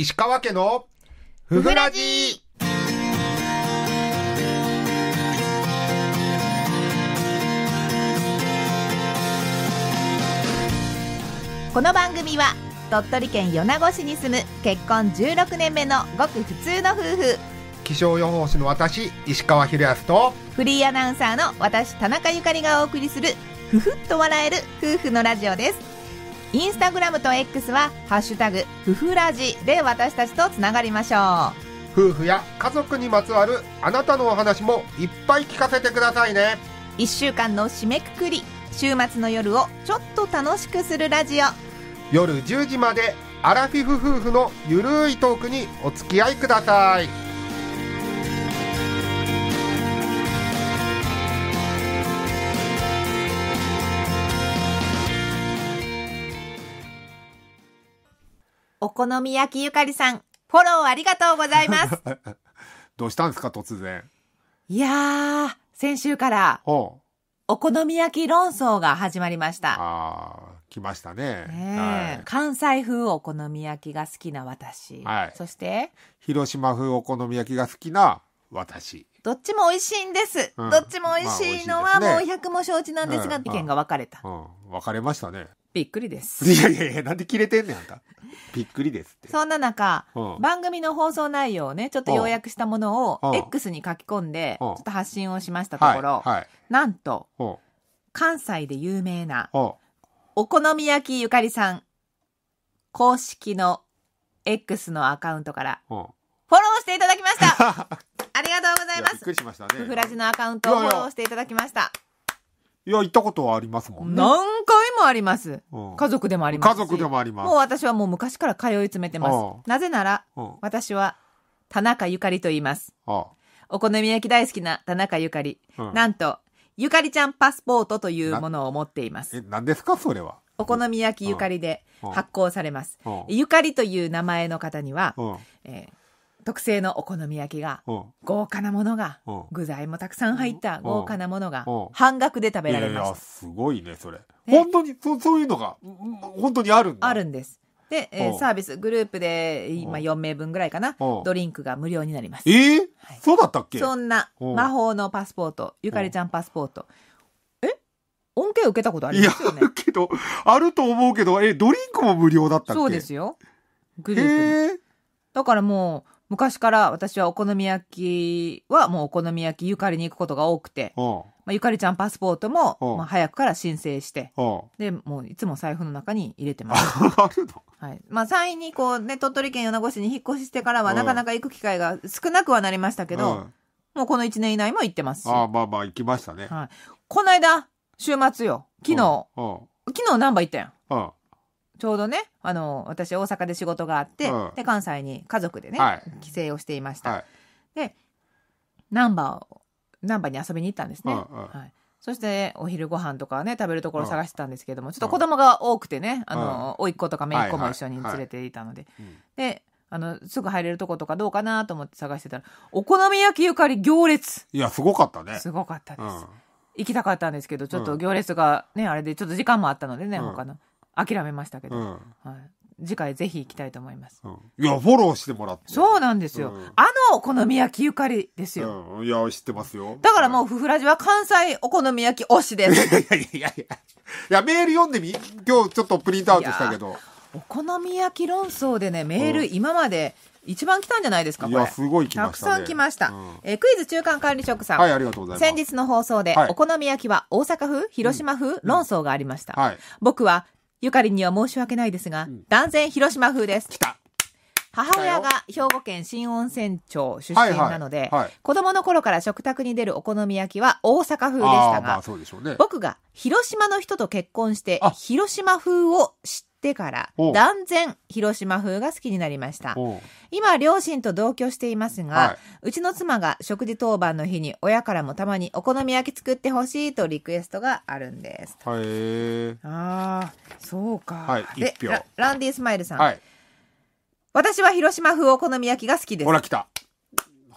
石川家のふふらじこの番組は鳥取県米子市に住む結婚16年目のごく普通の夫婦気象予報士の私石川博康とフリーアナウンサーの私田中ゆかりがお送りするふふっと笑える夫婦のラジオですインスタグラムと X は「ハッシュタグふふラジ」で私たちとつながりましょう夫婦や家族にまつわるあなたのお話もいっぱい聞かせてくださいね1週間の締めくくり週末の夜をちょっと楽しくするラジオ夜10時までアラフィフ夫婦のゆるいトークにお付き合いください。お好み焼きゆかりさん、フォローありがとうございます。どうしたんですか、突然。いやー、先週から、おお好み焼き論争が始まりました。あー来ましたね。ねはい、関西風お好み焼きが好きな私、はいそして広島風お好み焼きが好きな私。どっちも美味しいんです、うんどっちも美味しいのはもう百も承知なんですが、うん意見が分かれた、うん、分かれましたね。びっくりです。いやいやいや、なんで切れてんねん、あんた。びっくりですって。そんな中、うん、番組の放送内容をね、ちょっと要約したものを、X に書き込んで、ちょっと発信をしましたところ、はいはい、なんと、関西で有名な、お好み焼きゆかりさん、公式の X のアカウントから、フォローしていただきました ありがとうございます。びっくりしましたね。フラジのアカウントをフォローしていただきました。いや、行ったことはありますもんね。んかもあります。家族でもあります。家族でもあります。もう私はもう昔から通い詰めてます。なぜなら、私は田中ゆかりと言います。お好み焼き大好きな田中ゆかり。なんと、ゆかりちゃんパスポートというものを持っています。え、何ですかそれは。お好み焼きゆかりで発行されます。ゆかりという名前の方には、え特製のお好み焼きが、豪華なものが、具材もたくさん入った豪華なものが、半額で食べられます。いやすごいね、それ。本当にそ、そういうのが、本当にあるんだ。あるんです。で、えー、サービス、グループで今4名分ぐらいかな、ドリンクが無料になります。えー、はい、そうだったっけそんな、魔法のパスポート、ゆかりちゃんパスポート。え恩恵受けたことありますよねいや、けど、あると思うけど、え、ドリンクも無料だったっけそうですよ。グループ。ー、だからもう、昔から私はお好み焼きはもうお好み焼きゆかりに行くことが多くて、まあ、ゆかりちゃんパスポートも、まあ、早くから申請して、で、もういつも財布の中に入れてます。はい。まあ、3位にこうね、鳥取県米子市に引っ越ししてからはなかなか行く機会が少なくはなりましたけど、もうこの1年以内も行ってますし。ああ、まあまあ行きましたね。はい。この間、週末よ、昨日、昨日何番行ったやん。ちょうどね、あの、私大阪で仕事があって、うんで、関西に家族でね、はい帰省をしていました。はいで、バ波を、バ波に遊びに行ったんですね。うんうんはいそしてお昼ご飯とかね食べるところ探してたんですけども、ちょっと子供が多くてね、あの、甥っ子とか姪っ子も一緒に連れていたので、で、あの、すぐ入れるとことかどうかなと思って探してたら、お好み焼きゆかり行列いやすごかったねすごかったです。うん行きたかったんですけど、ちょっと行列がね、あれで、ちょっと時間もあったのでね、他の。諦めましたけど、うんはい、次回ぜひ行きたいと思います、うん、いやフォローしてもらってそうなんですよ、うん、あのお好み焼きゆかりですよ、いや知ってますよだからもうふふらじは関西お好み焼き推しです いやいやいやいやいやメール読んでみ今日ちょっとプリントアウトしたけどお好み焼き論争でねメール今まで、一番来たんじゃないですかこれすごい来ました、ね、たくさん来ました、うん、えー、クイズ中間管理職さんはいありがとうございます先日の放送で、はい、お好み焼きは大阪風広島風、うん、論争がありました、うんはい、僕はゆかりには申し訳ないですが、断然広島風です。来た母親が兵庫県新温泉町出身なので、はいはいはい、子供の頃から食卓に出るお好み焼きは大阪風でしたが、ね、僕が広島の人と結婚して広島風を知ってから断然広島風が好きになりました今両親と同居していますが、はい、うちの妻が食事当番の日に親からもたまにお好み焼き作ってほしいとリクエストがあるんですへえああそうか、はい、ランディスマイルさん、はい、私は広島風お好み焼きが好きですほら来た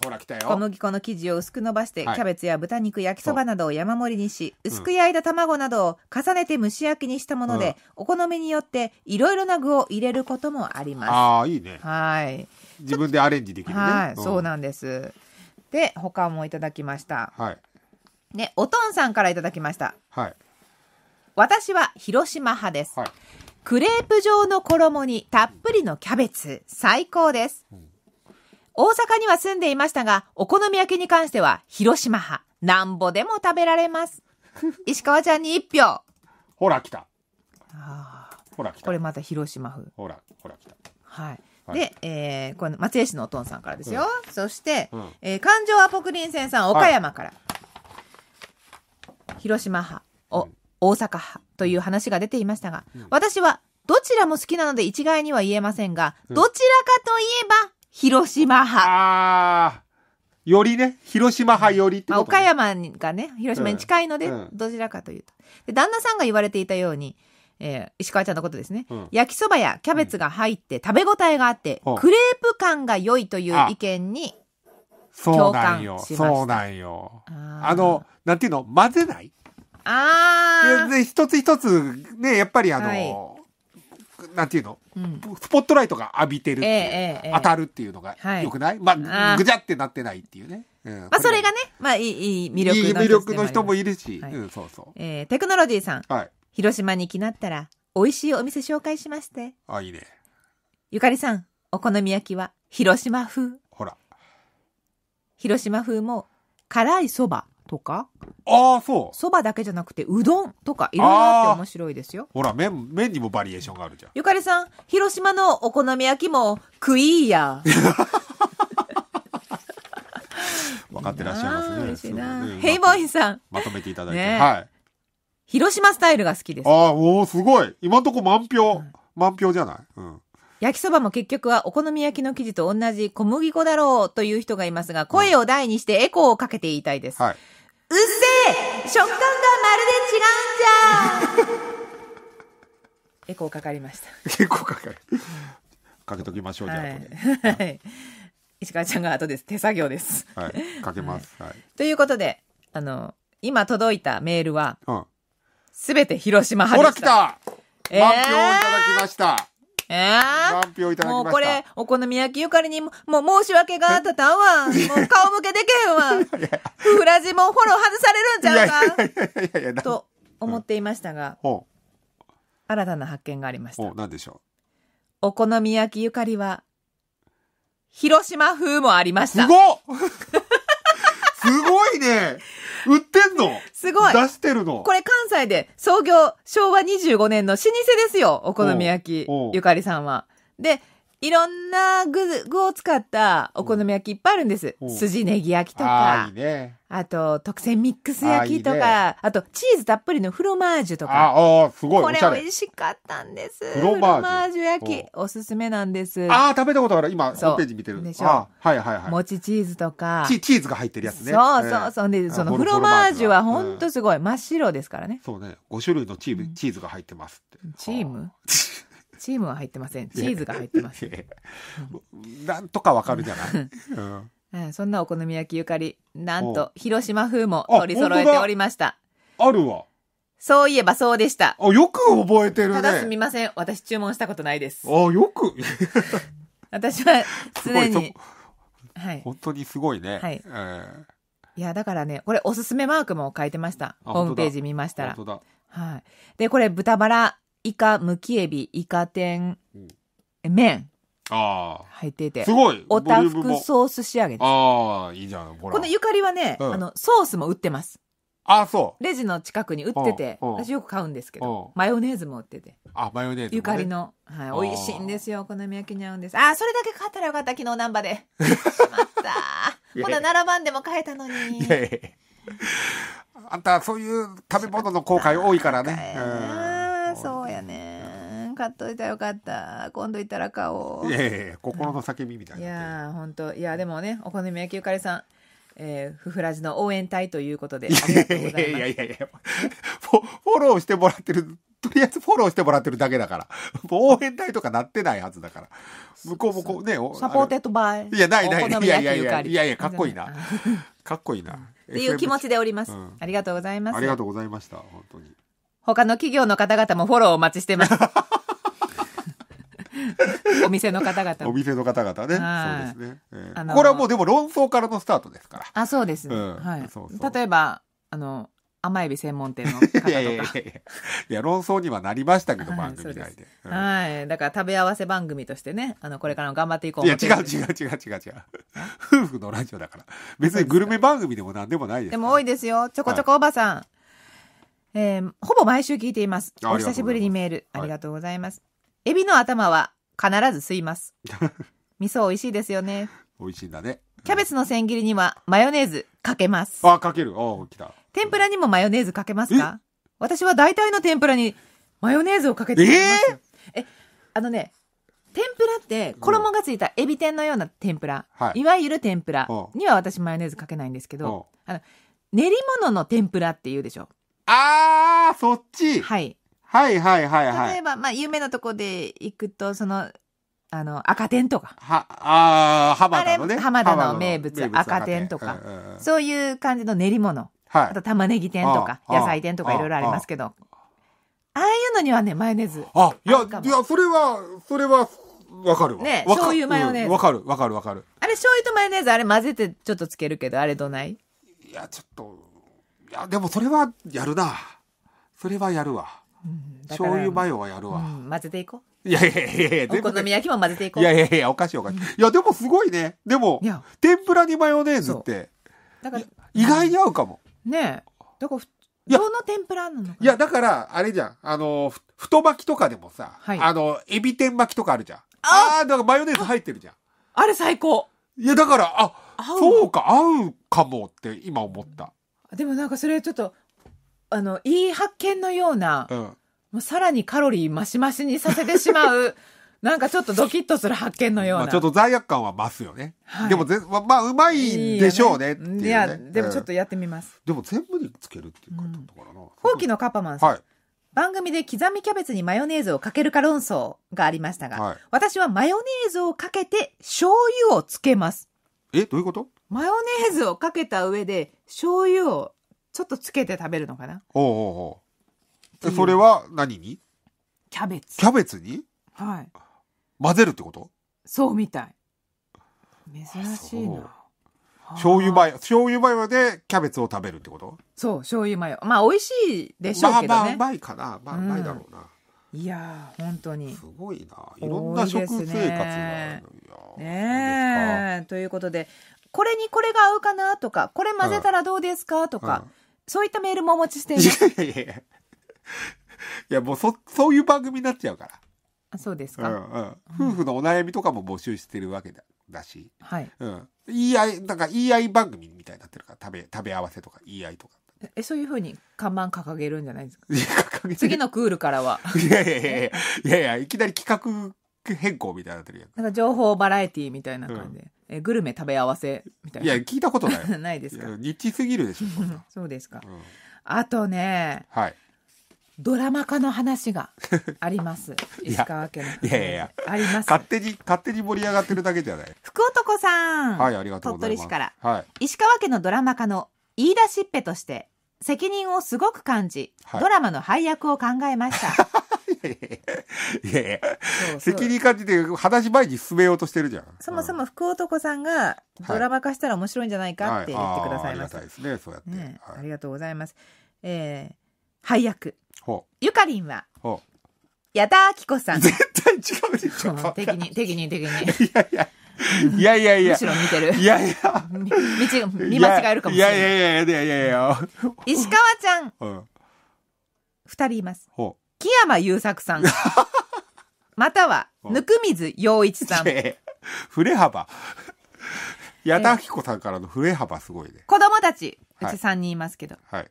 ほら来たよ小麦粉の生地を薄く伸ばして、はいキャベツや豚肉焼きそばなどを山盛りにし薄く焼いた卵などを重ねて蒸し焼きにしたもので、お好みによっていろいろな具を入れることもありまああいいねすはい自分でアレンジできるねはい、そうなんですで他もいただきましたはいねおとんさんからいただきましたはい私は広島派です、はいクレープ状の衣にたっぷりのキャベツ最高です、うん大阪には住んでいましたが、お好み焼きに関しては、広島派。なんぼでも食べられます。石川ちゃんに一票。ほら、来た。ああ。ほら、来た。これまた広島風。ほら、ほら、来た。はい。で、えー、この松江市のおとんさんからですよ。うん、そして、うん、えー、感情はポクリンさん、岡山から。はい、広島派、お、うん、大阪派という話が出ていましたが、私は、どちらも好きなので一概には言えませんが、どちらかといえば、広島派。ああ。よりね、広島派よりってまあ、岡山がね、広島に近いので、うんどちらかというと。で、旦那さんが言われていたように、えー石川ちゃんのことですね、うん焼きそばやキャベツが入って食べ応えがあって、クレープ感が良いという意見に、そうなんよ。共感しましたそうなんよ。ああの、なんていうの混ぜないああ。全然一つ一つ、ね、やっぱりあの、はいなんていうの、うん、スポットライトが浴びてる、えー、当たるっていうのがよくない、はい、まあぐちゃってなってないっていうね。うん、まあそれがね、まあいいいい魅力のいい魅力の人もいるし、はい、うん、そうそう。えー、テクノロジーさん、はい、広島に来なったら美味しいお店紹介しまして。あ、いいね。ゆかりさん、お好み焼きは広島風。ほら。広島風も辛いそば。とか。ああ、そう。そばだけじゃなくて、うどんとか、いろいろあって面白いですよ。ほら、麺、麺にもバリエーションがあるじゃん。ゆかりさん、広島のお好み焼きも、クイーや。分かってらっしゃいますね。嬉しいヘイボーイさん。まとめていただいて。はい。広島スタイルが好きです。ああ、おお、すごい。今んとこ満票。うん、満票じゃないうん。焼きそばも結局はお好み焼きの生地と同じ小麦粉だろうという人がいますが、声を大にしてエコーをかけて言いたいです。うんはいうっせえ食感がまるで違うんじゃんエコーかかりました結構かかる。かけときましょう、じゃあ、はい石川ちゃんが後です手作業ですはい。かけます。はい。ということであの今届いたメールはうん。すべて広島ほ派ら、で来したた満票いただきましたえー、満票いただきまもうこれ、お好み焼きゆかりにも、もう申し訳がったたんわ。もう顔向けでけへんわ。ふらじもフォロー外されるんちゃうか。と思っていましたが、うん、新たな発見がありました。何でしょう。お好み焼きゆかりは、広島風もありました。すごっすごいね売ってんのすごい出してるのこれ関西で創業昭和25年の老舗ですよ、お好み焼き、ゆかりさんは。で、いろんな具具を使ったお好み焼きいっぱいあるんです。うん、筋ネギ焼きとか、あいいね、あと特選ミックス焼きとか、あいいね、あとチーズたっぷりのフロマージュとか。ああ、すごい。これ美味しかったんです。フロマージュ焼き、おすすめなんです。ああ、食べたことある。今、ホームページ見てる。でしょ。はいはいはい。餅チーズとか。チチーズが入ってるやつね。そうそうそう。で、そのフロマージュはほんとすごい。真っ白ですからね。そうね。5種類のチーム、チーズが入ってますって。チームチームは入ってませんチーズが入ってますなんとかわかるじゃない、うんそんなお好み焼きゆかりなんと広島風も取り揃えておりましたあるわそういえばそうでした。あ、よく覚えてるね。ただすみません。私注文したことないです。あ、よく。私は常に。はい。本当にすごいね。はい。えー、いや、だからね、これおすすめマークも書いてました。ホームページ見ましたら。はい。で、これ豚バライカ、むきエビ、イカ天、麺。ああ。入ってて。すごいおたふくソース仕上げです。ああ、いいじゃん。ほら。このゆかりはね、うん、あの、ソースも売ってます。あ、そう。レジの近くに売ってて、私よく買うんですけど、マヨネーズも売ってて。あ、マヨネーズ、ね、ゆかりの。はい、美味しいんですよ。お好み焼きに合うんです。あ、それだけ買ったらよかった、昨日ナンバで。しまった。ほな、並ばんでも買えたのに。あんた、そういう食べ物の後悔多いからね。そうやね買っといたよかった今度行ったら買おういやいやいや心の叫びみたいないや本当いやでもねお好み焼きゆかりさんえー、ふふらじの応援隊ということで。いやいやいやいや、フォローしてもらってる、とりあえずフォローしてもらってるだけだから。応援隊とかなってないはずだから。向こうもこうね、サポーテッドバイ。いや、ないない。いやいやいや、いやいや、かっこいいな。かっこいいな。っていう気持ちでおります。ありがとうございます。ありがとうございました。本当に。他の企業の方々もフォローお待ちしてます。お店の方々。お店の方々ね。そうですね、これはもうでも論争からのスタートですから。あ、そうですね。はい。例えば、あの、甘エビ専門店の方とか。いやいやいやいや、論争にはなりましたけど、はい、番組内で、はい。だから食べ合わせ番組としてね、あの、これからも頑張っていこういや、違う違う違う違う違う。夫婦のラジオだから。別にグルメ番組でも何でもないです、でも多いですよ。ちょこちょこおばさん。えー、ほぼ毎週聞いています。お久しぶりにメール、ありがとうございます。はい、エビの頭は必ず吸います。味噌美味しいですよね。美味しいんだね。キャベツの千切りにはマヨネーズかけます。あ、かける。あ、来た。天ぷらにもマヨネーズかけますか私は大体の天ぷらにマヨネーズをかけてます。えー、え、あのね、天ぷらって衣がついたエビ天のような天ぷら、うん、いわゆる天ぷらには私マヨネーズかけないんですけど、あの練り物の天ぷらって言うでしょ。あー、そっち。はい。はいはいはいはい。例えば、まあ、有名なとこで行くと、その、あの、赤点とか。は、ああ、浜田のね。浜田の名物、赤点とか、そういう感じの練り物。はい。あと玉ねぎ店とか、野菜店とかいろいろありますけど。ああいうのにはね、マヨネーズ。あ、いや、いや、それは、それは、わかるわ。ね、醤油マヨネーズ。わ、うかる、わかる、わかる。あれ、醤油とマヨネーズ、あれ混ぜてちょっとつけるけど、あれどないいや、ちょっと、いやでもそれはやるなそれはやるわ、醤油マヨはやるわ、うん、混ぜていこういやいやいやいや、お好み焼きも混ぜていこう。いやいやいや、おかしいおかしい。いや、でもすごいね。でも、天ぷらにマヨネーズって、だから意外に合うかも。ねえ。だから、どの天ぷらなのかいや、だから、あれじゃん。あの、太巻きとかでもさ、はい、あの、エビ天巻きとかあるじゃん。ああ、だからマヨネーズ入ってるじゃん。あれ最高。いや、だから、あ、そうか、合うかもって今思った。でもなんかそれちょっと、あの、いい発見のような、うん、もうさらにカロリーマシマシにさせてしまう、なんかちょっとドキッとする発見のような。まあ、ちょっと罪悪感は増すよね。はい、でもぜ、まあ、うまいでしょうねいう、ね、いや、でもちょっとやってみます。でも全部につけるっていうか、だったからな。後期のカッパマンさん。はい番組で刻みキャベツにマヨネーズをかけるか論争がありましたが、はい、私はマヨネーズをかけて醤油をつけます。えどういうことマヨネーズをかけた上で醤油をちょっとつけて食べるのかなおうおうおうそれは何にキャベツキャベツにはい混ぜるってことそうみたい珍しいな醤油マヨ醤油マヨでキャベツを食べるってことそう醤油マヨまあ美味しいでしょうけどねまあまあうまいかなまあうまいだろうな、うんいや本当にすごいないろんな食生活があるねということでこれにこれが合うかなとかこれ混ぜたらどうですかとか、うん、そういったメールもお持ちしていますいやいやいやいやもうそそういう番組になっちゃうからあそうですか、うんうん、夫婦のお悩みとかも募集してるわけだだし、はいうん、言い合いなんか言い合い番組みたいになってるから食べ食べ合わせとか言い合いとかえそういうふうに看板掲げるんじゃないですかか次のクールからは いやいやいやいやいやいきなり企画変更みたいになってるやんなんか情報バラエティーみたいな感じで、えグルメ食べ合わせみたいいなや聞いたことない ないですか日チすぎるでしょそ そうですか、うんあとねはいドラマ化の話があります石川家のいやいやいやあります勝手に勝手に盛り上がってるだけじゃない福男さん、はいありがとうご鳥ざい取ます市からはい石川家のドラマ化の言い出しっぺとして責任をすごく感じ、はい、ドラマの配役を考えました。いやいや、いや責任感じて話前に進めようとしてるじゃん。そもそも福男さんがドラマ化したら面白いんじゃないかって言ってくださいました。はい、あありがたいですね、そうやって、ねはい、ありがとうございます。えー、配役。ほゆかりんは、ほう矢田亜希子さん。絶対違うでしょ。適任、適任、適任。いやいや。いやいやいや。むしろ見てる。いやいや。道、見間違えるかもしれない。いやいやいやいやいやいや石川ちゃん。二、人います。木山優作さん。または、ぬくみず洋一さん。振れ幅。矢田明子さんからの振れ幅すごいね。子供たち、うち三人いますけど。はい。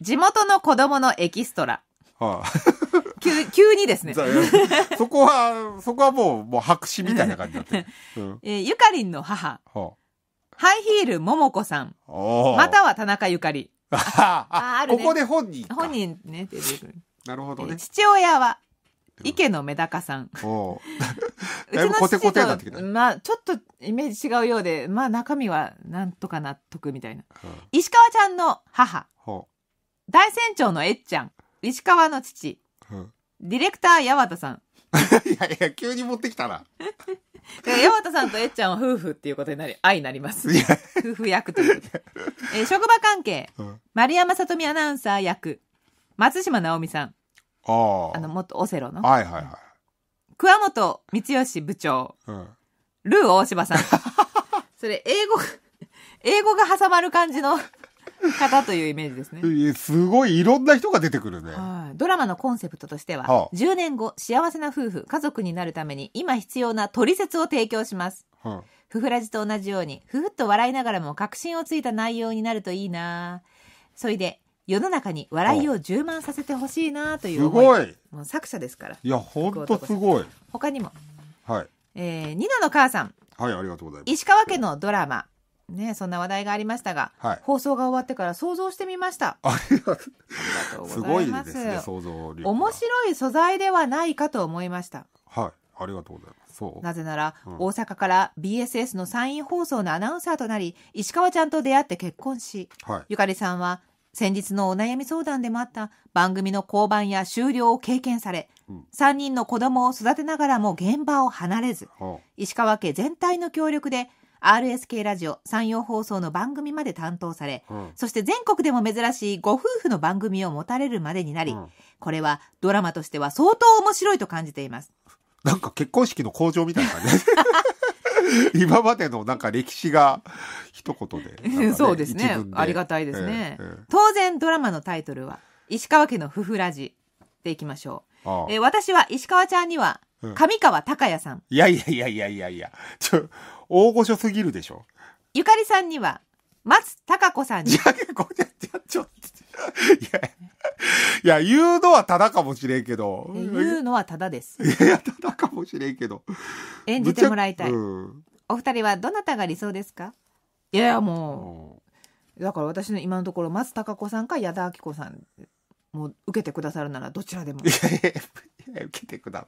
地元の子供のエキストラ。はあ急急にですね。そこは、そこはもう、もう白紙みたいな感じなって。うん、えー、ゆかりんの母。はあ、ハイヒールももこさん。または田中ゆかり。ああ、ある、ね、ここで本人本人ね、出てくる。なるほどね。父親は、池野メダカさん。お なってきた。まあ、ちょっとイメージ違うようで、まあ、中身はなんとか納得みたいな。うん、石川ちゃんの母。大船長のえっちゃん。石川の父。ディレクター、ヤワタさん。いやいや、急に持ってきたな。ヤワタさんとえっちゃんは夫婦っていうことになり、愛になります。夫婦役ということで。えー職場関係、うん丸山さとみアナウンサー役、松島直美さん、ああ。あの、とオセロの、はいはいは桑本光義部長、うん。ルー大柴さん。それ、英語、英語が挟まる感じの 方というイメージですね。すごいいろんな人が出てくるね。はい、ドラマのコンセプトとしては、はあ、10年後、幸せな夫婦、家族になるために今必要な取説を提供します。はあ、ふふらじと同じように、ふふっと笑いながらも確信をついた内容になるといいなそれで、世の中に笑いを充満させてほしいなという思い。はあ、すごいもう作者ですから。いや、ほんとすごい。他にも。はい。えー、ニナの母さん。はい、ありがとうございます。石川家のドラマ、ね、そんな話題がありましたが、はい、放送が終わってから想像してみました。ありがとうございます。すごいですね、想像力。面白い素材ではないかと思いました。はい、ありがとうございます。そうなぜなら、うん、大阪から BSS のサイン放送のアナウンサーとなり、石川ちゃんと出会って結婚し、はい、ゆかりさんは先日のお悩み相談でもあった番組の降板や終了を経験され、うん、3人の子供を育てながらも現場を離れず、はあ、石川家全体の協力で RSK ラジオ山陽放送の番組まで担当され、うん、そして全国でも珍しいご夫婦の番組を持たれるまでになり、うん、これはドラマとしては相当面白いと感じています。なんか結婚式の工場みたいなね。今までのなんか歴史が一言で、ね、そうですねありがたいですね、えーえー、当然ドラマのタイトルは石川家の夫婦ラジでいきましょうえー、私は石川ちゃんには上川隆也さんいやいやいやいやいやいや、ちょ、大御所すぎるでしょ。ゆかりさんには松たか子さんいにや、ちっいや、いや、言うのはただかもしれんけど。言うのはただですいや、ただかもしれんけど。演じてもらいたい、うんお二人はどなたが理想ですかいやいやもうだから私の今のところ松たか子さんか矢田亜希子さんもう受けてくださるならどちらでも。いやいや受けてくだ。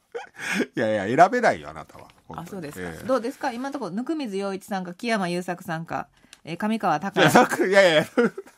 いやいや選べないよあなたは。あそうですか、えー、どうですか今のところ温水洋一さんか木山優作さんか。えー、上川隆也さん。いやいや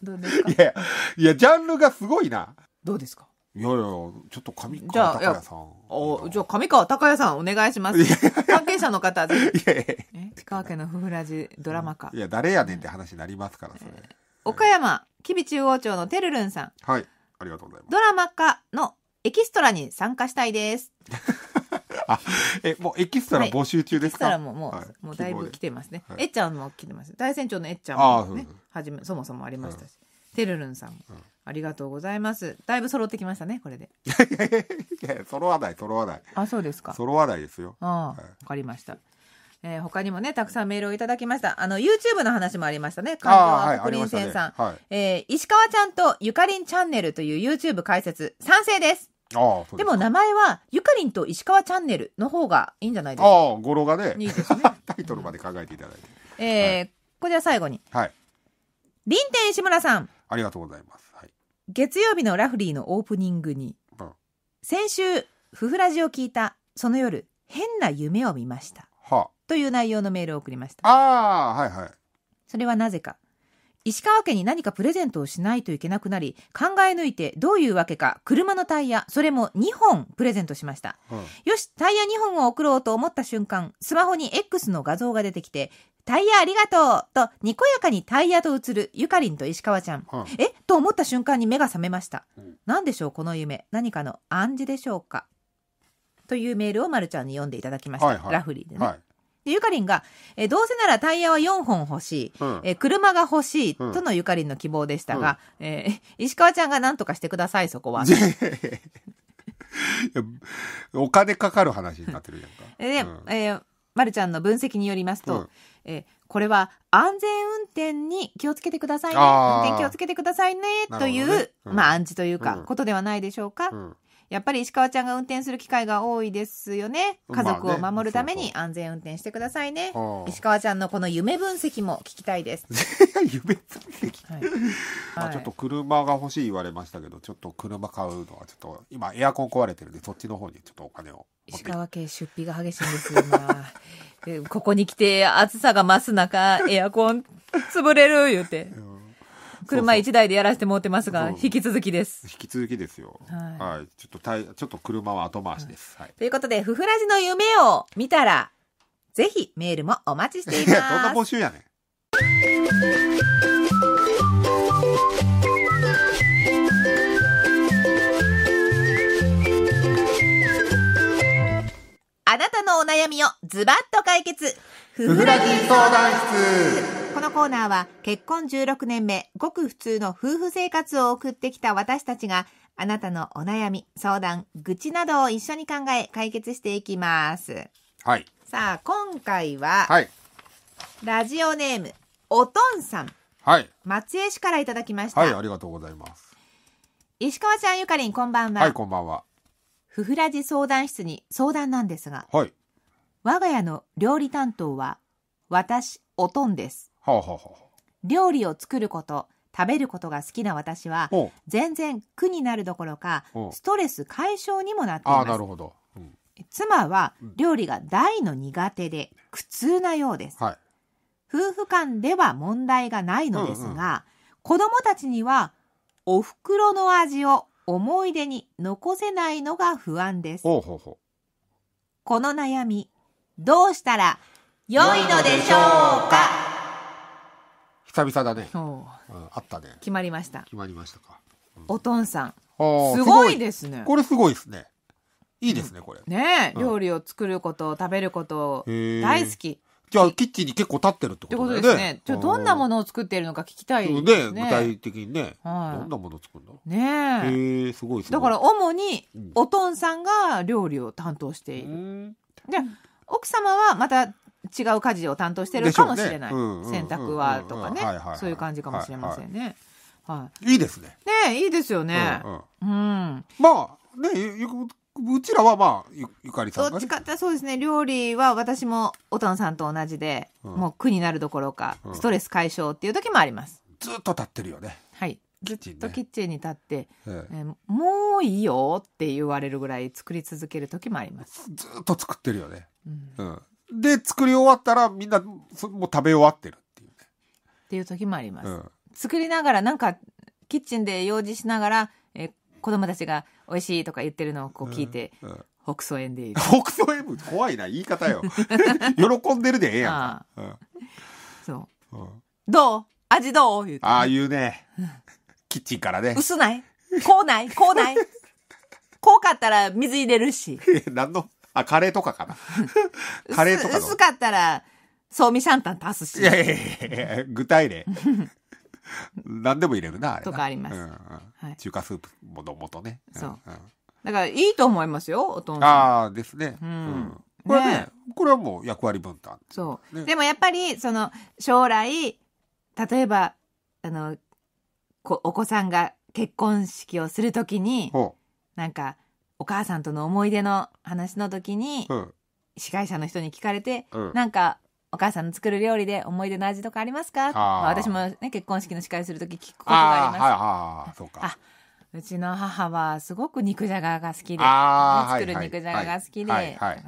どうですかいやいやジャンルがすごいな。どうですかいやいや、ちょっと上川隆也さん。おじゃあ上川隆也さんお願いします。関係者の方、でえ、石川家のふふらじドラマか、うん。いや、誰やねんって話になりますから、それ。えー、岡山、吉備中央町のてるるんさん。はい。ありがとうございます。ドラマ化のエキストラに参加したいです。あ、え、もうエキストラ募集中ですか。はい、エキストラももう、はい、もうだいぶ来てますね。はい、えっちゃんも来てます。大船長のえっちゃんもね、はじめそもそもありましたし、てるるんさんも、ありがとうございます。だいぶ揃ってきましたね、これで。いや揃わない、揃わない。あ、そうですか。揃わないですよ。あ、わかりました。えー、他にもね、たくさんメールをいただきました。あの、YouTube の話もありましたね。関東アポプリンセンさん。はいねはい、えー、石川ちゃんとゆかりんチャンネルという YouTube 解説、賛成です。ああでも名前はゆかりんと石川チャンネルの方がいいんじゃないですか。ああ、語呂がね。いいですね。タイトルまで考えていただいて。えー、こちら最後に。はい。りんてん石村さん。ありがとうございます。はい、月曜日のラフリーのオープニングに、うん、先週、ふふラジを聞いた、その夜、変な夢を見ました。はあという内容のメールを送りました。ああ、はいはい。それはなぜか。石川家に何かプレゼントをしないといけなくなり考え抜いてどういうわけか車のタイヤそれも2本プレゼントしました、うん、よしタイヤ2本を送ろうと思った瞬間スマホに X の画像が出てきて「タイヤありがとう!」とにこやかにタイヤと映るゆかりんと石川ちゃん、うん、えと思った瞬間に目が覚めました、うん、何でしょうこの夢何かの暗示でしょうかというメールをまるちゃんに読んでいただきました、はいはい、ラフリーでね、はいでゆかりんが、えどうせならタイヤは4本欲しい、うんえ車が欲しい、とのゆかりんの希望でしたが、えー 石川ちゃんが何とかしてください、そこは。お金かかる話になってるじゃんか。で、うんえーまるちゃんの分析によりますと、うんえーこれは安全運転に気をつけてくださいね、運転気をつけてくださいね、といねう、うんまあ暗示というか、うんことではないでしょうか。うんやっぱり石川ちゃんが運転する機会が多いですよね。家族を守るために安全運転してくださいね。まあね石川ちゃんのこの夢分析も聞きたいです。夢分析、はい、まあちょっと車が欲しい言われましたけど、ちょっと車買うのはちょっと今エアコン壊れてるんで、そっちの方にちょっとお金を。石川県出費が激しいんですよ、ま ここに来て暑さが増す中、エアコン潰れる言うて。うん 車1台でやらせてもってますが、引き続きです。引き続きですよ。はい。ちょっとたい、ちょっと車は後回しです。はい。ということで、ふふらじの夢を見たら、ぜひメールもお待ちしています。や、どんな募集やねん。あなたのお悩みをズバッと解決ふふらじ相談室このコーナーは結婚16年目ごく普通の夫婦生活を送ってきた私たちがあなたのお悩み相談愚痴などを一緒に考え解決していきますはいさあ今回は、はい、ラジオネームおとんさんはい松江市からいただきましたはいありがとうございます石川ちゃんゆかりんこんばんははいこんばんはふふらじ相談室に相談なんですが、はい、我が家の料理担当は私おとんです、はあはあ、料理を作ること食べることが好きな私は全然苦になるどころかストレス解消にもなっていますなるほど、うん、妻は料理が大の苦手で苦痛なようです、はい、夫婦間では問題がないのですが、うんうん、子供たちにはお袋の味を思い出に残せないのが不安ですこの悩みどうしたら良いのでしょうか久々だね、うん、あったね決まりました決まりましたか、おとんさんすごいですねこれすごいですねいいですね、これね、料理を作ること食べること大好きじゃあキッチンに結構立ってるってことだよね。ですね。じゃどんなものを作っているのか聞きたいですね。具体的にね、はい、どんなものを作るのねえ。へすごいすごだから主におとんさんが料理を担当している。で奥様はまた違う家事を担当してるかもしれない、ねうんうん、洗濯はとかね、はいはい、そういう感じかもしれませんね。はい、いいですね。ねいいですよね。うん、まあねうちらはまあゆゆかりさん、ね、どっちかってそうですね料理は私も音野さんと同じで、もう苦になるどころか、ストレス解消っていう時もあります。ずっと立ってるよね。はい。ずっとキッチンに立って、えもういいよって言われるぐらい作り続ける時もありますずっと作ってるよね、うん、うん、で作り終わったらみんなもう食べ終わってるっていうねっていう時もあります、うん、作りながらなんかキッチンで用事しながら、え子供たちが美味しいとか言ってるのをこう聞いて、うんうん北総園でいい。北総園怖いな、言い方よ。喜んでるでええやんうん、そう、うん。どう味どうああ、言うね。キッチンからね。薄ないこうないこうないこうかったら水入れるし。何のあ、カレーとかかな。カレーとか薄。かったら、そうみシャンタン足すし。いやいやいやいや具体例。何でも入れるな、あれ。とかあります。うんうんはい、中華スープもともとね。そう、うんだからいいと思いますよ、お父さん。ああ、ですね。うん、うんこれね、ね、これはもう役割分担。そう。ね、でもやっぱり、その、将来、例えば、あの、お子さんが結婚式をするときになんかお母さんとの思い出の話の時に、うん、司会者の人に聞かれて、うん、なんかお母さんの作る料理で思い出の味とかありますか、あ、私も、ね、結婚式の司会する時聞くことがありますあ,、そうかうちの母はすごく肉じゃがが好きで、作る肉じゃがが好きで、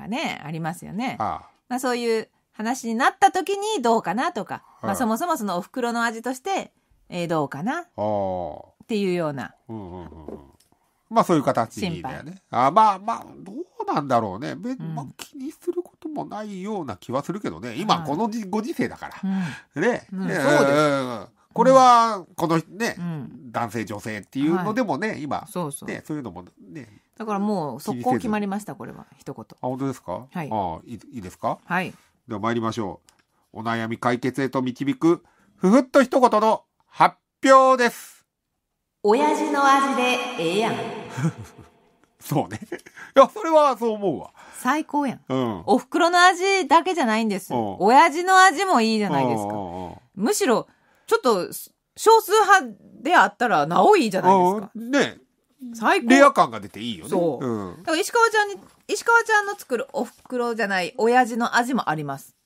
ね、ありますよね。まあ、そういう話になった時にどうかなとか、まあ、そもそもそのお袋の味としてえー、どうかなっていうような。うんうんうん、まあそういう形だよね。あまあまあどうなんだろうね、まあ、気にすることもないような気はするけどね今このじ、ご時世だから。うん、ね、うん、ね、うんこれは、このね、うん、男性女性っていうのでもね、はい、今そうそう、ね、そういうのもね。だからもう速攻決まりました、これは、一言。あ、本当ですかはい。あいいいですかはい。では参りましょう。お悩み解決へと導く、ふふっと一言の発表です。親父の味でええやん。そうね。いや、それはそう思うわ。最高やん。うん、お袋の味だけじゃないんです。うん、親父の味もいいじゃないですか。うんうん、むしろ、ちょっと、少数派であったら、なおいいじゃないですか。うん、ね最高。レア感が出ていいよね。そう。だから石川ちゃんに、石川ちゃんの作るお袋じゃない親父の味もあります。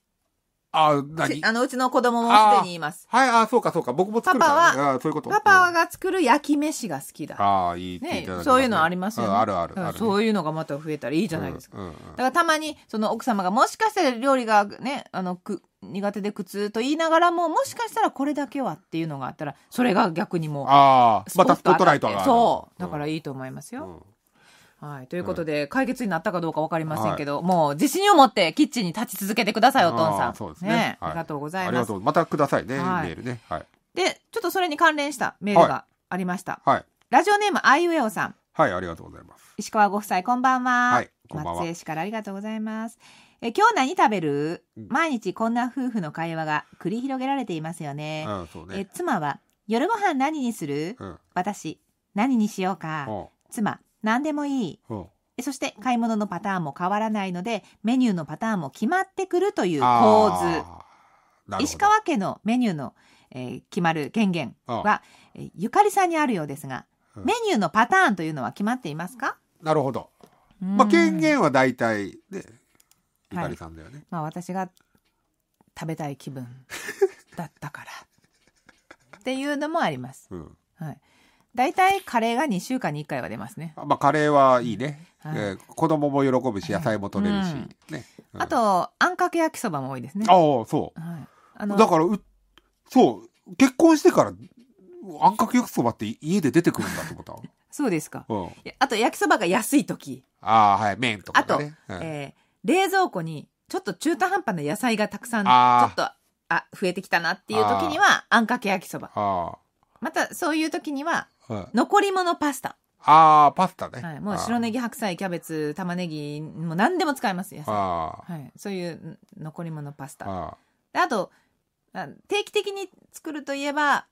あ、なにあの、うちの子供もすでにいます。はい、あ、そうか、そうか。僕も作るから、ね、パパは、そういうこと。パパが作る焼き飯が好きだ。ああ、いいね。そういうのありますよね。あるあるある、そういうのがまた増えたらいいじゃないですか。だからたまに、その奥様がもしかしたら料理がね、あの、く、苦手で苦痛と言いながらも、もしかしたらこれだけはっていうのがあったら、それが逆にもう。ああ、またスポットライトがそう。だからいいと思いますよ。はい。ということで、解決になったかどうか分かりませんけど、もう自信を持ってキッチンに立ち続けてください、おとんさん。そうですね。ありがとうございます。ありがとう。またくださいね、メールね。はい。で、ちょっとそれに関連したメールがありました。はい。ラジオネーム、あいうえおさん。はい、ありがとうございます。石川ご夫妻、こんばんは。はい、こんばんは。松江市からありがとうございます。え今日何食べる、毎日こんな夫婦の会話が繰り広げられていますよね。うん、ねえ妻は、夜ご飯何にする、私、何にしようか。妻、何でもいい。そして買い物のパターンも変わらないのでメニューのパターンも決まってくるという構図石川家のメニューの、えー、決まる権限はえゆかりさんにあるようですが、うん、メニューのパターンというのは決まっていますかなるほど、まあ、権限は大体でゆかりさんだよね、はい、まあ、私が食べたい気分だったから っていうのもあります、うん、はい、大体カレーが2週間に1回は出ますね。まあ、カレーはいいね。はいえー、子供も喜ぶし、野菜も取れるし、ねうん、あと、あんかけ焼きそばも多いですね。ああ、そう。はい、あのだからう、そう、結婚してから、あんかけ焼きそばって家で出てくるんだとことは そうですか、うん、あと、焼きそばが安い時。ああ、はい、麺とか、ね、あと、えー、冷蔵庫に、ちょっと中途半端な野菜がたくさん、ちょっと、あ、増えてきたなっていう時には、あんかけ焼きそば。また、そういう時には、はい残り物パスタ。ああ、パスタね。はい、もう白ネギ、白菜、キャベツ、玉ねぎ、もう何でも使えます、野菜。はあい、そういう残り物パスタ。ああと、定期的に作るといえば、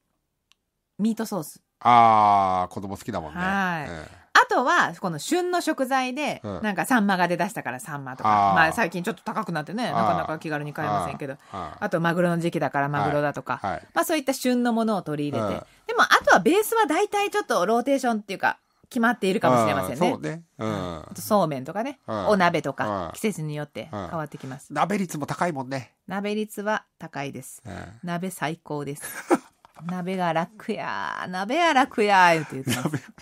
ミートソース。ああ子供好きだもんね。はいえあとは、この旬の食材で、うんなんかサンマが出だしたからサンマとか、あまあ最近ちょっと高くなってね、なかなか気軽に買えませんけど、ああとマグロの時期だからマグロだとか、はい。まあそういった旬のものを取り入れて、も、あとはベースは大体ちょっとローテーションっていうか、決まっているかもしれませんね。そうね。うん。そうめんとかね、お鍋とか、季節によって変わってきます。鍋率も高いもんね。鍋率は高いです。鍋最高です。鍋が楽や鍋や楽やって言ってます。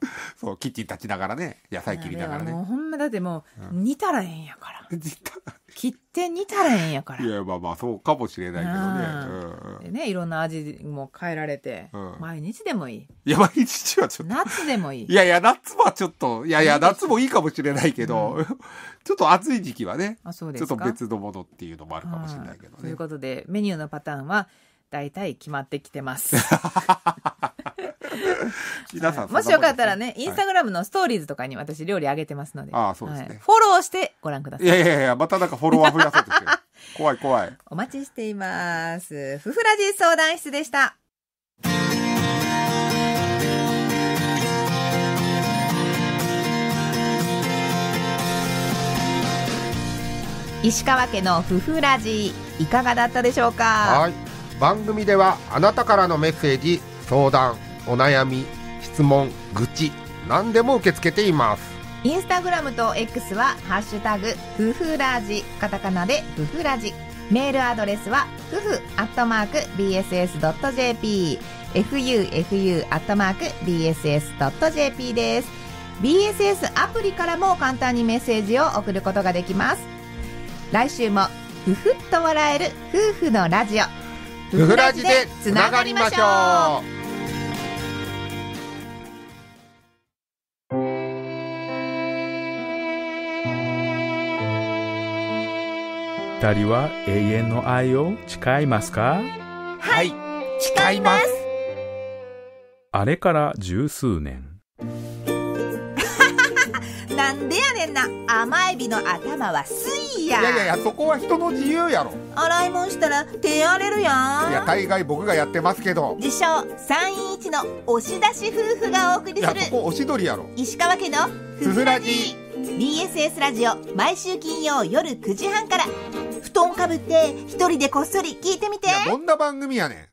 そうキッチン立ちながらね野菜切りながらねもうほんまだってもう、煮たらええんやから切って煮たらええんやから いやまあまあそうかもしれないけどね、うんでねいろんな味も変えられて、うん毎日でもいいいや毎日はちょっと夏でもいいいやいや夏はちょっといやいや夏もいいかもしれないけど、ちょっと暑い時期はねあそうでちょっと別のものっていうのもあるかもしれないけどということでメニューのパターンは大体決まってきてます 皆さん、もしよかったらね、インスタグラムのストーリーズとかに私料理あげてますので。ああ、そうですね、フォローしてご覧ください。いやいやいや、またなんかフォロワー増やそうとして怖い怖い。お待ちしています。ふふらじ相談室でした。石川家のふふラジいかがだったでしょうか番組ではあなたからのメッセージ相談お悩み質問愚痴何でも受け付けていますインスタグラムと X は「ハッシュタグふふラジ」カタカナで「ふふラジ」メールアドレスはふふアットマーク BSS.jp fufu アットマーク BSS.jp です BSS アプリからも簡単にメッセージを送ることができます来週もふふっと笑える夫婦のラジオふふラジでつながりましょう人は永遠の愛を誓いますかはい誓いますあれから十数年 なんでやねんな甘エビの頭はスイやいやいやいやそこは人の自由やろ洗い物したら手荒れるやんいや大概僕がやってますけど自称3 2一の押し出し夫婦がお送りするいやここ押しりやろ石川家のふふらじ BSS ラジオ毎週金曜夜9時半から布団かぶって一人でこっそり聞いてみてどんな番組やねん